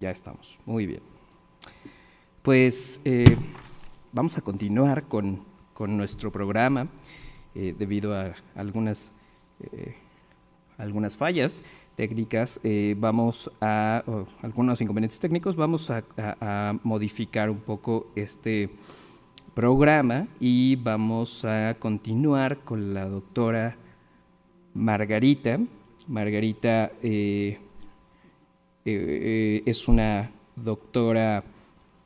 Ya estamos. Muy bien. Pues eh, vamos a continuar con, nuestro programa eh, debido a algunas, eh, algunas fallas técnicas, vamos a, algunos inconvenientes técnicos, vamos a, modificar un poco este programa y vamos a continuar con la doctora Margarita. Margarita eh, eh, es una doctora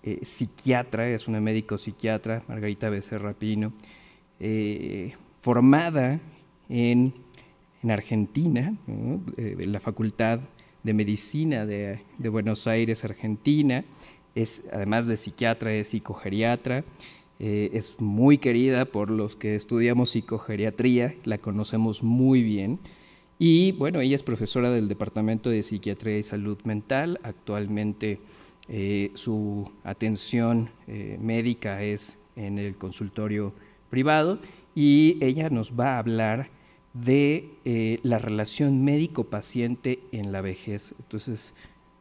eh, psiquiatra, es una médico psiquiatra, Margarita Becerra Pino, formada en, Argentina, en la Facultad de Medicina de, Buenos Aires, Argentina, es además de psiquiatra, es psicogeriatra, es muy querida por los que estudiamos psicogeriatría, la conocemos muy bien. Y bueno, ella es profesora del Departamento de Psiquiatría y Salud Mental. Actualmente eh, su atención eh, médica es en el consultorio privado y ella nos va a hablar de eh, la relación médico-paciente en la vejez. Entonces,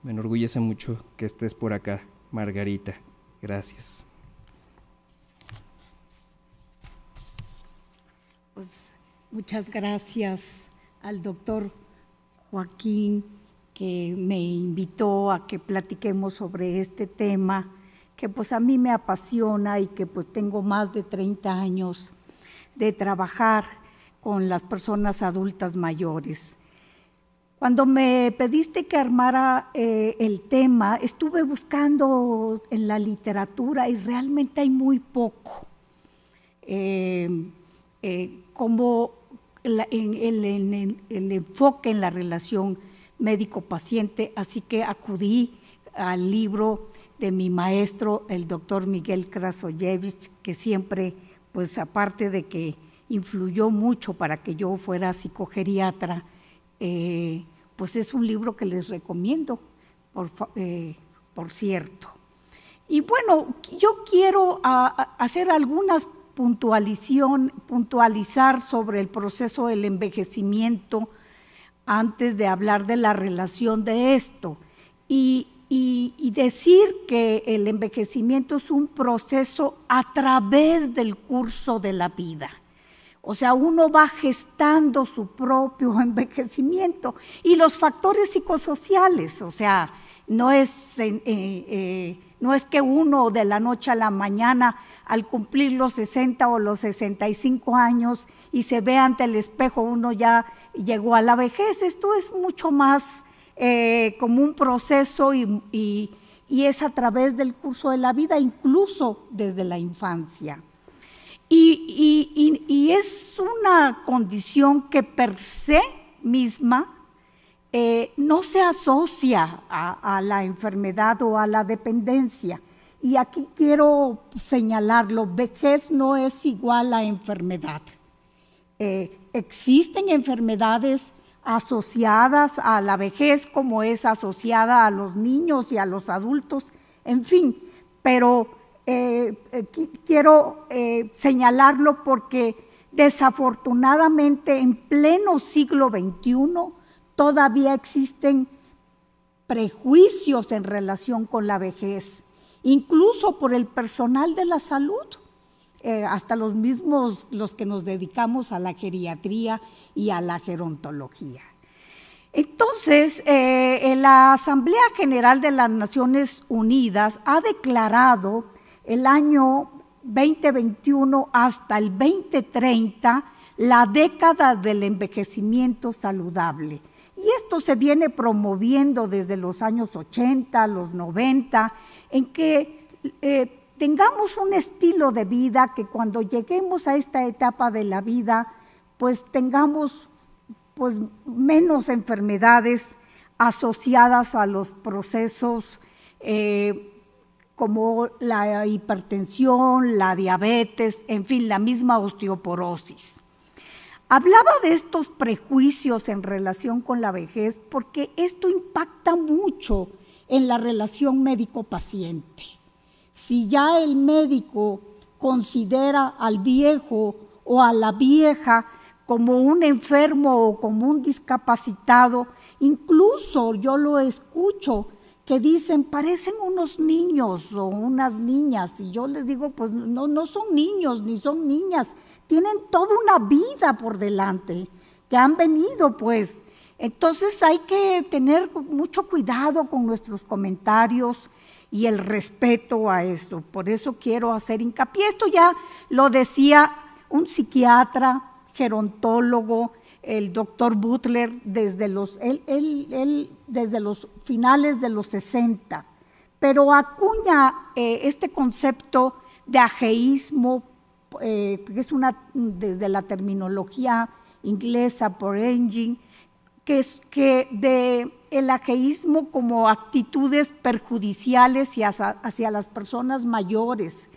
me enorgullece mucho que estés por acá, Margarita. Gracias. Pues, muchas gracias al doctor Joaquín, que me invitó a que platiquemos sobre este tema, que pues a mí me apasiona y que pues tengo más de 30 años de trabajar con las personas adultas mayores. Cuando me pediste que armara eh, el tema, estuve buscando en la literatura y realmente hay muy poco. Eh, eh, en, el enfoque en la relación médico-paciente, así que acudí al libro de mi maestro, el doctor Miguel Krasoyevich, que siempre, pues aparte de que influyó mucho para que yo fuera psicogeriatra, eh, pues es un libro que les recomiendo, por, eh, cierto. Y bueno, yo quiero ah, ah, hacer algunas puntualizar sobre el proceso del envejecimiento antes de hablar de la relación de esto y, decir que el envejecimiento es un proceso a través del curso de la vida. O sea, uno va gestando su propio envejecimiento y los factores psicosociales, o sea, no es, eh, eh, no es que uno de la noche a la mañana al cumplir los 60 o los 65 años y se ve ante el espejo, uno ya llegó a la vejez. Esto es mucho más eh, como un proceso y, es a través del curso de la vida, incluso desde la infancia. Y, es una condición que per se misma eh, no se asocia a, la enfermedad o a la dependencia. Y aquí quiero señalarlo, vejez no es igual a enfermedad. Eh, existen enfermedades asociadas a la vejez como es asociada a los niños y a los adultos, en fin, pero eh, eh, quiero señalarlo porque desafortunadamente en pleno siglo XXI todavía existen prejuicios en relación con la vejez incluso por el personal de la salud, eh, hasta los mismos los que nos dedicamos a la geriatría y a la gerontología. Entonces, eh, eh, la Asamblea General de las Naciones Unidas ha declarado el año 2021 hasta el 2030 la década del envejecimiento saludable. Y esto se viene promoviendo desde los años 80, los 90 en que eh, tengamos un estilo de vida que cuando lleguemos a esta etapa de la vida, pues tengamos pues, menos enfermedades asociadas a los procesos eh, como la hipertensión, la diabetes, en fin, la misma osteoporosis. Hablaba de estos prejuicios en relación con la vejez porque esto impacta mucho en la relación médico-paciente. Si ya el médico considera al viejo o a la vieja como un enfermo o como un discapacitado, incluso yo lo escucho que dicen, parecen unos niños o unas niñas, y yo les digo, pues no, no son niños ni son niñas, tienen toda una vida por delante, que han venido pues entonces hay que tener mucho cuidado con nuestros comentarios y el respeto a esto. Por eso quiero hacer hincapié. Esto ya lo decía un psiquiatra, gerontólogo, el doctor Butler, desde los, él, desde los finales de los 60. Pero acuña eh, este concepto de ajeísmo, eh, que es una, desde la terminología inglesa por engine, que, es, que de el ajeísmo como actitudes perjudiciales hacia, hacia las personas mayores,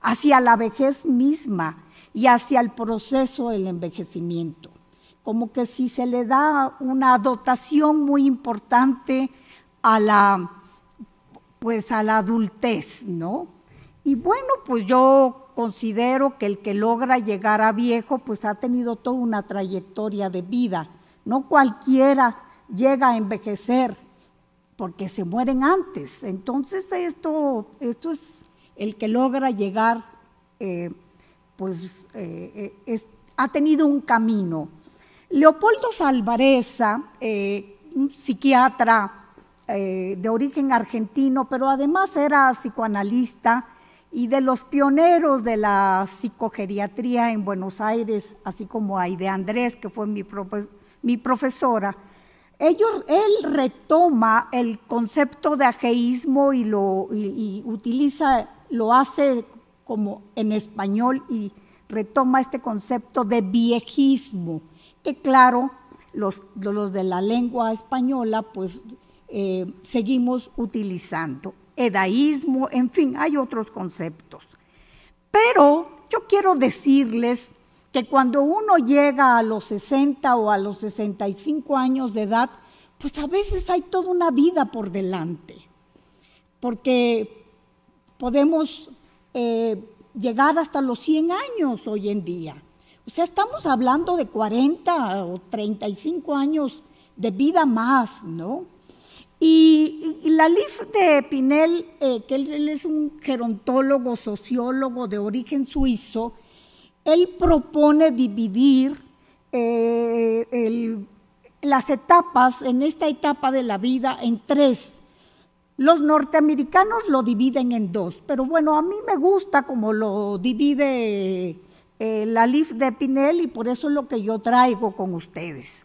hacia la vejez misma y hacia el proceso del envejecimiento. Como que si se le da una dotación muy importante a la, pues a la adultez, ¿no? Y bueno, pues yo considero que el que logra llegar a viejo, pues ha tenido toda una trayectoria de vida no cualquiera llega a envejecer porque se mueren antes. Entonces esto, esto es el que logra llegar, eh, pues eh, eh, ha tenido un camino. Leopoldo Salvareza, un psiquiatra de origen argentino, pero además era psicoanalista y de los pioneros de la psicogeriatría en Buenos Aires, así como Aide Andrés, que fue mi propio mi profesora, ellos, él retoma el concepto de ajeísmo y lo utiliza, lo hace como en español y retoma este concepto de viejismo, que claro, los, de la lengua española pues eh, seguimos utilizando, edaísmo, en fin, hay otros conceptos. Pero yo quiero decirles que cuando uno llega a los 60 o a los 65 años de edad, pues a veces hay toda una vida por delante, porque podemos eh, llegar hasta los 100 años hoy en día. O sea, estamos hablando de 40 o 35 años de vida más, ¿no? Y, la LIF de Pinel, eh, que él, es un gerontólogo, sociólogo de origen suizo, él propone dividir eh, las etapas en esta etapa de la vida en tres. Los norteamericanos lo dividen en dos, pero bueno, a mí me gusta como lo divide eh, la LIF de Pinel y por eso es lo que yo traigo con ustedes.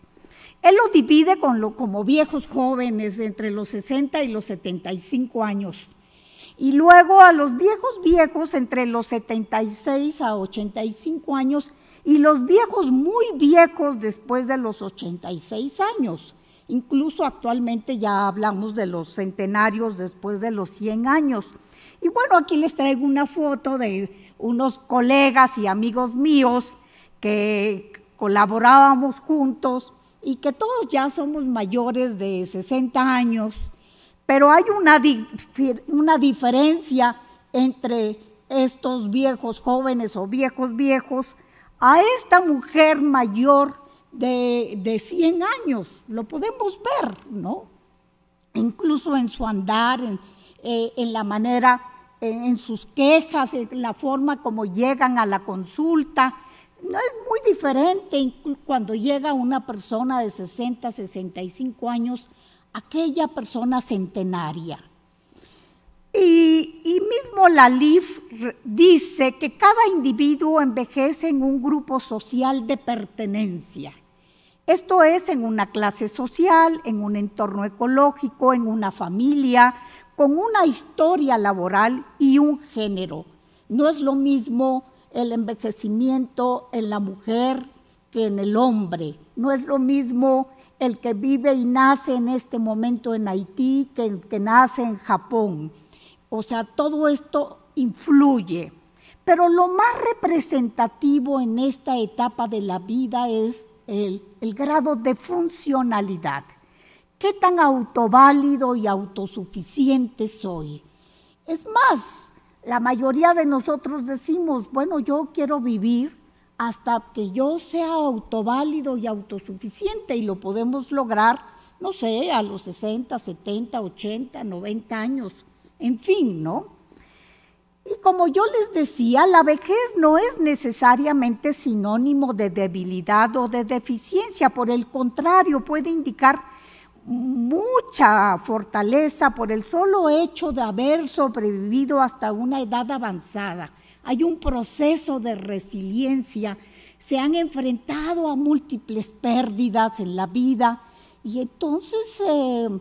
Él lo divide como viejos jóvenes entre los 60 y los 75 años. Y luego a los viejos viejos, entre los 76 a 85 años, y los viejos muy viejos después de los 86 años. Incluso actualmente ya hablamos de los centenarios después de los 100 años. Y bueno, aquí les traigo una foto de unos colegas y amigos míos que colaborábamos juntos y que todos ya somos mayores de 60 años pero hay una, una diferencia entre estos viejos jóvenes o viejos viejos a esta mujer mayor de, 100 años. Lo podemos ver, ¿no? Incluso en su andar, en, eh, la manera, en sus quejas, en la forma como llegan a la consulta. No es muy diferente cuando llega una persona de 60, 65 años aquella persona centenaria. Y, mismo la LIF dice que cada individuo envejece en un grupo social de pertenencia. Esto es en una clase social, en un entorno ecológico, en una familia, con una historia laboral y un género. No es lo mismo el envejecimiento en la mujer que en el hombre, no es lo mismo el que vive y nace en este momento en Haití, que el que nace en Japón. O sea, todo esto influye. Pero lo más representativo en esta etapa de la vida es el, el grado de funcionalidad. ¿Qué tan autoválido y autosuficiente soy? Es más, la mayoría de nosotros decimos, bueno, yo quiero vivir hasta que yo sea autoválido y autosuficiente y lo podemos lograr, no sé, a los 60, 70, 80, 90 años, en fin, ¿no? Y como yo les decía, la vejez no es necesariamente sinónimo de debilidad o de deficiencia, por el contrario, puede indicar mucha fortaleza por el solo hecho de haber sobrevivido hasta una edad avanzada hay un proceso de resiliencia, se han enfrentado a múltiples pérdidas en la vida y entonces eh,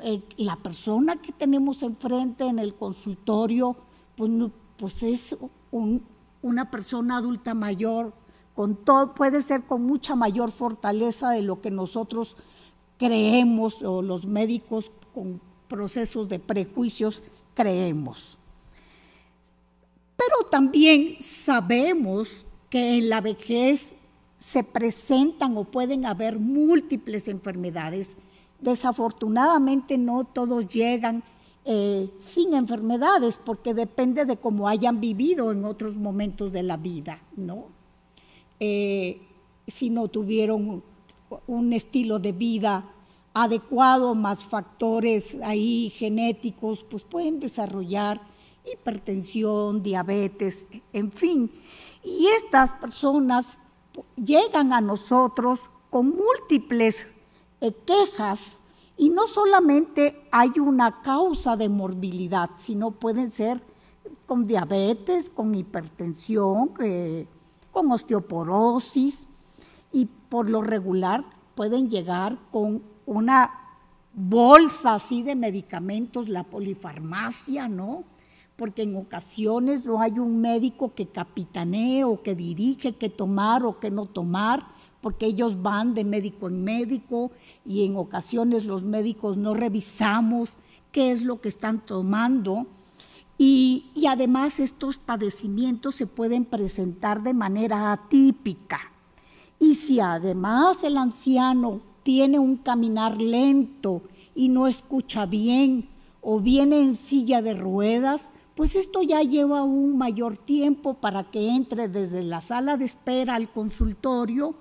eh, la persona que tenemos enfrente en el consultorio, pues, pues es una persona adulta mayor, con todo, puede ser con mucha mayor fortaleza de lo que nosotros creemos o los médicos con procesos de prejuicios creemos. Pero también sabemos que en la vejez se presentan o pueden haber múltiples enfermedades. Desafortunadamente no todos llegan eh, sin enfermedades porque depende de cómo hayan vivido en otros momentos de la vida, ¿no? Eh, si no tuvieron un estilo de vida adecuado, más factores ahí genéticos, pues pueden desarrollar hipertensión, diabetes, en fin. Y estas personas llegan a nosotros con múltiples eh, quejas y no solamente hay una causa de morbilidad, sino pueden ser con diabetes, con hipertensión, con osteoporosis y por lo regular pueden llegar con una bolsa así de medicamentos, la polifarmacia, ¿no? porque en ocasiones no hay un médico que capitanee o que dirige qué tomar o qué no tomar, porque ellos van de médico en médico y en ocasiones los médicos no revisamos qué es lo que están tomando. Y, y, además estos padecimientos se pueden presentar de manera atípica. Y si además el anciano tiene un caminar lento y no escucha bien o viene en silla de ruedas, pues esto ya lleva un mayor tiempo para que entre desde la sala de espera al consultorio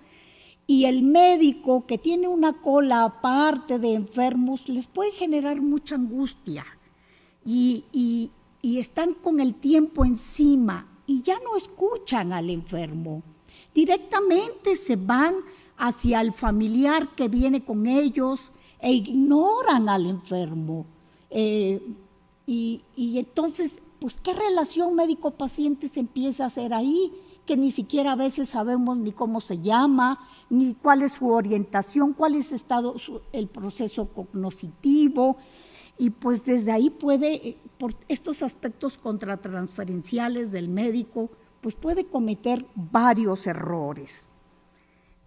y el médico que tiene una cola aparte de enfermos les puede generar mucha angustia y, están con el tiempo encima y ya no escuchan al enfermo. Directamente se van hacia el familiar que viene con ellos e ignoran al enfermo. Eh, y, entonces, pues, ¿qué relación médico-paciente se empieza a hacer ahí? que ni siquiera a veces sabemos ni cómo se llama, ni cuál es su orientación, cuál es estado, el proceso cognitivo, y pues desde ahí puede, eh, por estos aspectos contratransferenciales del médico, pues puede cometer varios errores.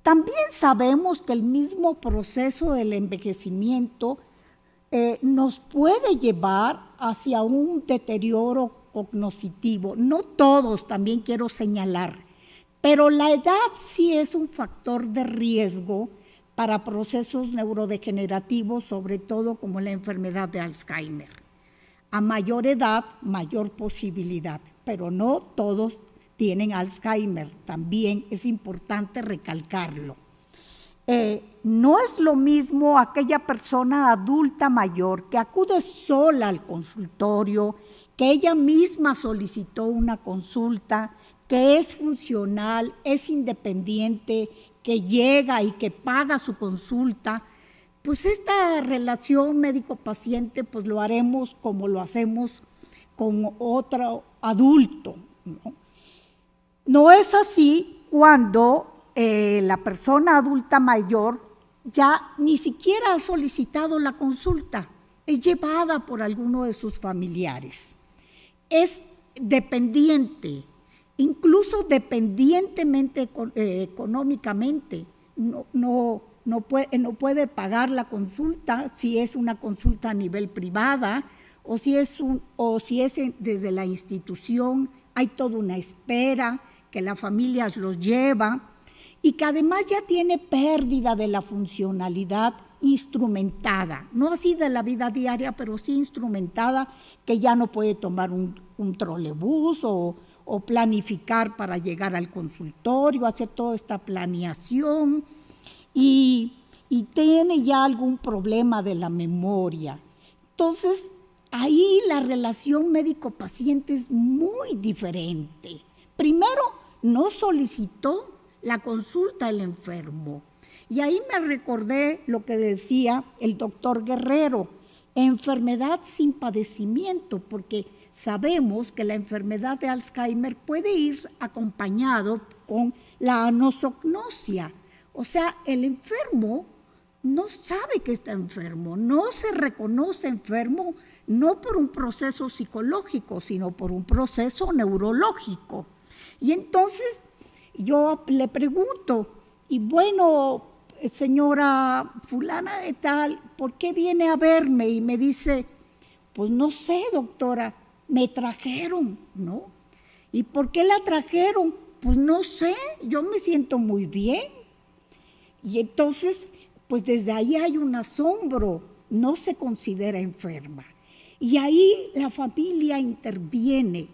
También sabemos que el mismo proceso del envejecimiento eh, nos puede llevar hacia un deterioro cognitivo. No todos, también quiero señalar, pero la edad sí es un factor de riesgo para procesos neurodegenerativos, sobre todo como la enfermedad de Alzheimer. A mayor edad, mayor posibilidad, pero no todos tienen Alzheimer, también es importante recalcarlo. Eh, no es lo mismo aquella persona adulta mayor que acude sola al consultorio, que ella misma solicitó una consulta, que es funcional, es independiente, que llega y que paga su consulta. Pues esta relación médico-paciente, pues lo haremos como lo hacemos con otro adulto. no es así cuando eh, la persona adulta mayor ya ni siquiera ha solicitado la consulta, es llevada por alguno de sus familiares, es dependiente, incluso dependientemente eh, económicamente, no, puede, eh, no puede pagar la consulta si es una consulta a nivel privada o si es, o si es desde la institución, hay toda una espera que las familias los lleva y que además ya tiene pérdida de la funcionalidad instrumentada, no así de la vida diaria, pero sí instrumentada, que ya no puede tomar un, un trolebús o, planificar para llegar al consultorio, hacer toda esta planeación y, y tiene ya algún problema de la memoria. Entonces, ahí la relación médico-paciente es muy diferente. Primero, no solicitó la consulta del enfermo. Y ahí me recordé lo que decía el doctor Guerrero, enfermedad sin padecimiento, porque sabemos que la enfermedad de Alzheimer puede ir acompañado con la anosognosia. O sea, el enfermo no sabe que está enfermo, no se reconoce enfermo, no por un proceso psicológico, sino por un proceso neurológico. Y entonces yo le pregunto, y bueno, eh, señora fulana de tal, ¿por qué viene a verme? Y me dice, pues no sé, doctora, me trajeron, ¿no? ¿Y por qué la trajeron? Pues no sé, yo me siento muy bien. Y entonces, pues desde ahí hay un asombro, no se considera enferma. Y ahí la familia interviene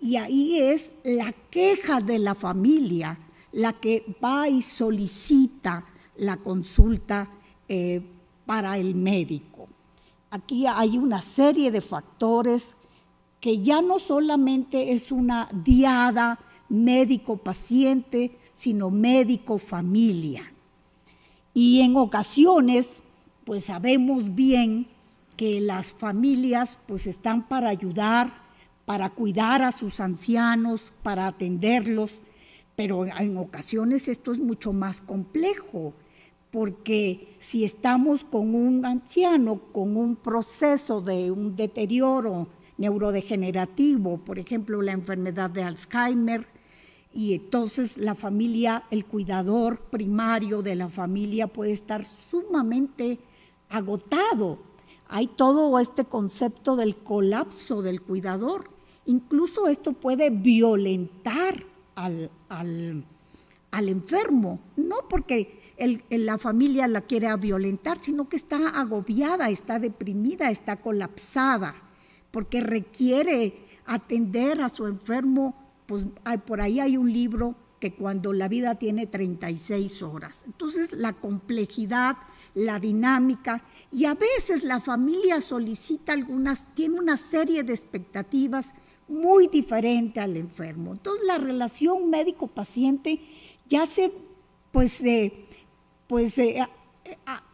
y ahí es la queja de la familia la que va y solicita la consulta eh, para el médico. Aquí hay una serie de factores que ya no solamente es una diada médico-paciente, sino médico-familia. Y en ocasiones, pues sabemos bien que las familias pues están para ayudar, para cuidar a sus ancianos, para atenderlos, pero en ocasiones esto es mucho más complejo, porque si estamos con un anciano, con un proceso de un deterioro neurodegenerativo, por ejemplo, la enfermedad de Alzheimer, y entonces la familia, el cuidador primario de la familia puede estar sumamente agotado. Hay todo este concepto del colapso del cuidador. Incluso esto puede violentar al, enfermo, no porque la familia la quiera violentar, sino que está agobiada, está deprimida, está colapsada, porque requiere atender a su enfermo. Pues por ahí hay un libro que cuando la vida tiene 36 horas. Entonces la complejidad, la dinámica y a veces la familia solicita algunas, tiene una serie de expectativas muy diferente al enfermo. Entonces la relación médico-paciente ya se, pues, eh, pues eh,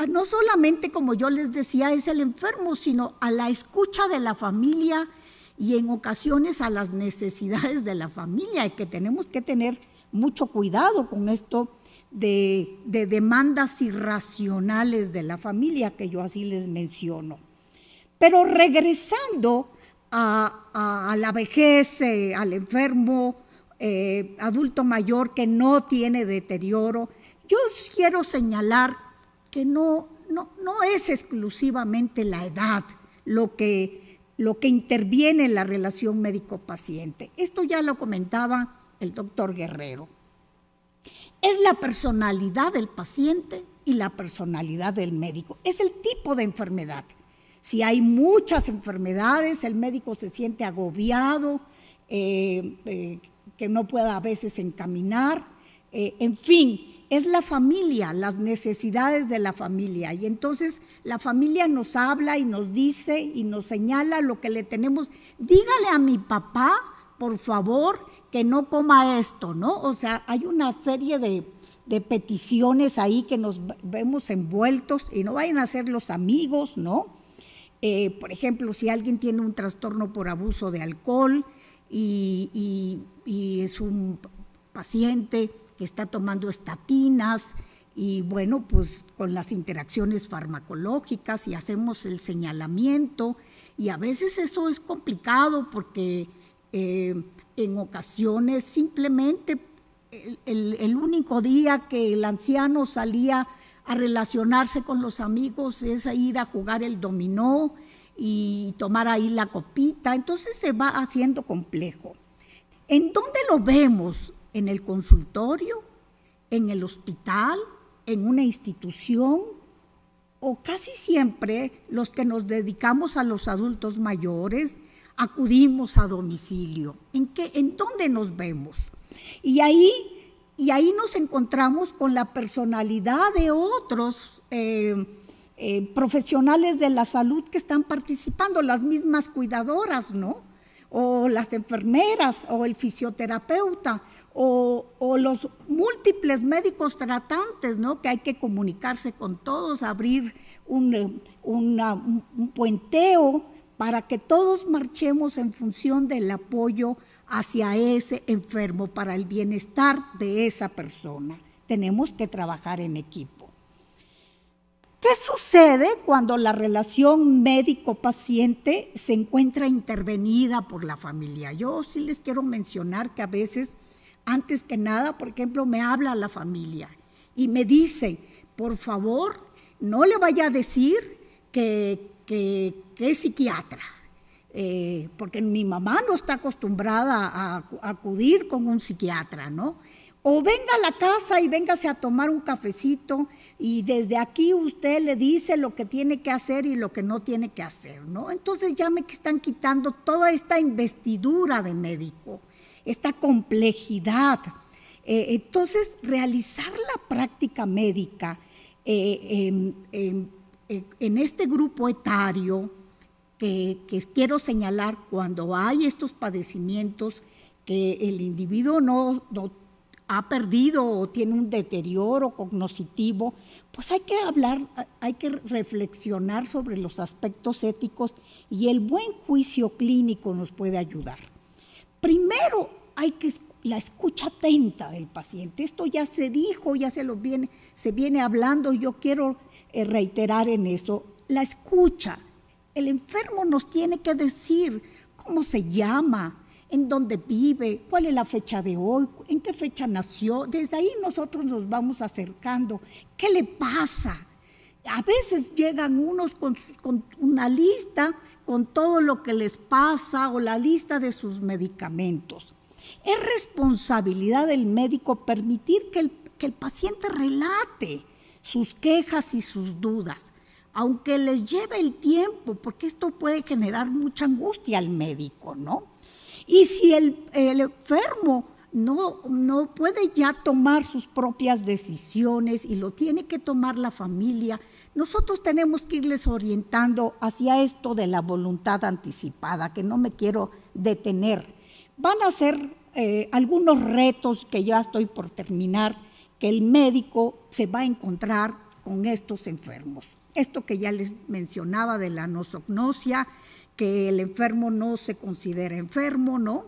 no solamente como yo les decía es el enfermo, sino a la escucha de la familia y en ocasiones a las necesidades de la familia, y que tenemos que tener mucho cuidado con esto de, de demandas irracionales de la familia que yo así les menciono. Pero regresando a, la vejez, eh, al enfermo, eh, adulto mayor que no tiene deterioro. Yo quiero señalar que no, no, es exclusivamente la edad lo que, lo que interviene en la relación médico-paciente. Esto ya lo comentaba el doctor Guerrero. Es la personalidad del paciente y la personalidad del médico. Es el tipo de enfermedad. Si hay muchas enfermedades, el médico se siente agobiado, eh, eh, que no pueda a veces encaminar, eh, en fin. Es la familia, las necesidades de la familia. Y entonces la familia nos habla y nos dice y nos señala lo que le tenemos. Dígale a mi papá, por favor, que no coma esto, ¿no? O sea, hay una serie de, de peticiones ahí que nos vemos envueltos y no vayan a ser los amigos, ¿no? Eh, por ejemplo, si alguien tiene un trastorno por abuso de alcohol y, es un paciente que está tomando estatinas y bueno, pues con las interacciones farmacológicas y hacemos el señalamiento y a veces eso es complicado porque eh, en ocasiones simplemente el, el, único día que el anciano salía a relacionarse con los amigos, es ir a jugar el dominó y tomar ahí la copita. Entonces se va haciendo complejo. ¿En dónde lo vemos? ¿En el consultorio? ¿En el hospital? ¿En una institución? O casi siempre los que nos dedicamos a los adultos mayores acudimos a domicilio. ¿En, qué, en dónde nos vemos? Y ahí y ahí nos encontramos con la personalidad de otros eh, eh, profesionales de la salud que están participando, las mismas cuidadoras, ¿no? O las enfermeras, o el fisioterapeuta, o, los múltiples médicos tratantes, ¿no? Que hay que comunicarse con todos, abrir un, eh, un puenteo para que todos marchemos en función del apoyo hacia ese enfermo para el bienestar de esa persona. Tenemos que trabajar en equipo. ¿Qué sucede cuando la relación médico-paciente se encuentra intervenida por la familia? Yo sí les quiero mencionar que a veces, antes que nada, por ejemplo, me habla la familia y me dice, por favor, no le vaya a decir que, que, es psiquiatra eh, porque mi mamá no está acostumbrada a, acudir con un psiquiatra, ¿no? O venga a la casa y véngase a tomar un cafecito y desde aquí usted le dice lo que tiene que hacer y lo que no tiene que hacer, ¿no? Entonces ya me están quitando toda esta investidura de médico, esta complejidad. Eh, entonces, realizar la práctica médica eh, em, em, en este grupo etario, que, quiero señalar cuando hay estos padecimientos que el individuo no, ha perdido o tiene un deterioro cognitivo, pues hay que hablar, hay que reflexionar sobre los aspectos éticos y el buen juicio clínico nos puede ayudar. Primero hay que la escucha atenta del paciente. Esto ya se dijo, ya se lo viene, se viene hablando yo quiero eh, reiterar en eso. La escucha, el enfermo nos tiene que decir cómo se llama, en dónde vive, cuál es la fecha de hoy, en qué fecha nació. Desde ahí nosotros nos vamos acercando. ¿Qué le pasa? A veces llegan unos con, una lista con todo lo que les pasa o la lista de sus medicamentos. Es responsabilidad del médico permitir que el paciente relate sus quejas y sus dudas aunque les lleve el tiempo, porque esto puede generar mucha angustia al médico, ¿no? Y si el, enfermo no, puede ya tomar sus propias decisiones y lo tiene que tomar la familia, nosotros tenemos que irles orientando hacia esto de la voluntad anticipada, que no me quiero detener. Van a ser eh, algunos retos que ya estoy por terminar, que el médico se va a encontrar con estos enfermos. Esto que ya les mencionaba de la nosognosia, que el enfermo no se considera enfermo, ¿no?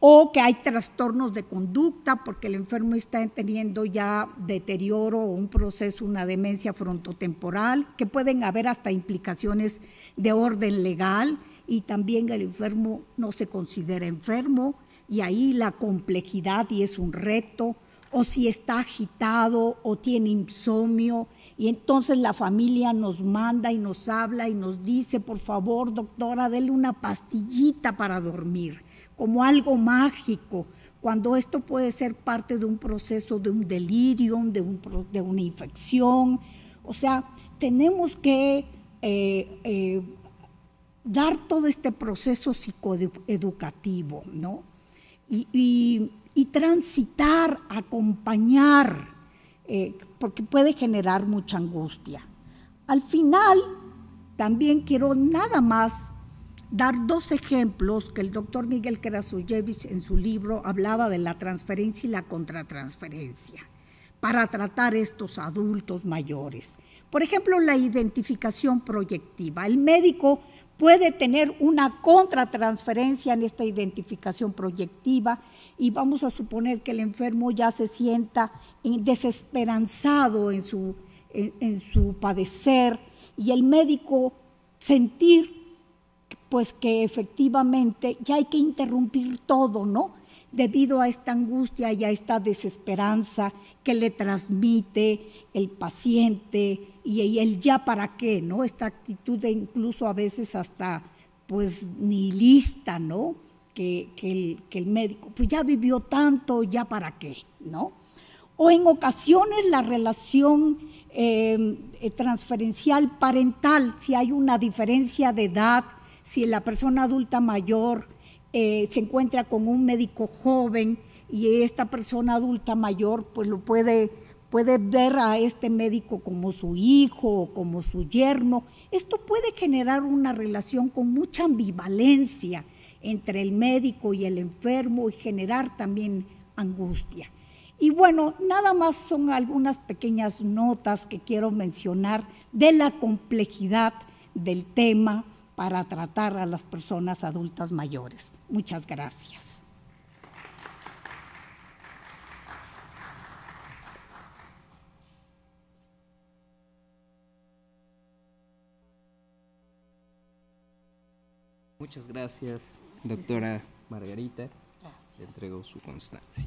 O que hay trastornos de conducta porque el enfermo está teniendo ya deterioro o un proceso, una demencia frontotemporal, que pueden haber hasta implicaciones de orden legal y también el enfermo no se considera enfermo y ahí la complejidad y es un reto, o si está agitado o tiene insomnio y entonces la familia nos manda y nos habla y nos dice, por favor, doctora, déle una pastillita para dormir, como algo mágico, cuando esto puede ser parte de un proceso de un delirio, de, de una infección. O sea, tenemos que eh, eh, dar todo este proceso psicoeducativo, ¿no? y transitar, acompañar eh, porque puede generar mucha angustia. Al final, también quiero nada más dar dos ejemplos que el doctor Miguel Krasuyevich en su libro hablaba de la transferencia y la contratransferencia para tratar estos adultos mayores. Por ejemplo, la identificación proyectiva. El médico puede tener una contratransferencia en esta identificación proyectiva y vamos a suponer que el enfermo ya se sienta desesperanzado en su, en, su padecer y el médico sentir pues que efectivamente ya hay que interrumpir todo, ¿no? Debido a esta angustia y a esta desesperanza que le transmite el paciente y, el ya para qué, ¿no? Esta actitud incluso a veces hasta pues nihilista, ¿no? que, el, médico, pues ya vivió tanto, ya para qué, ¿no? O en ocasiones la relación em, eh, transferencial parental, si hay una diferencia de edad, si la persona adulta mayor eh, se encuentra con un médico joven y esta persona adulta mayor pues lo puede, puede ver a este médico como su hijo o como su yerno, esto puede generar una relación con mucha ambivalencia entre el médico y el enfermo y generar también angustia. Y bueno, nada más son algunas pequeñas notas que quiero mencionar de la complejidad del tema para tratar a las personas adultas mayores. Muchas gracias. Muchas gracias doctora Margarita le entregó su constancia.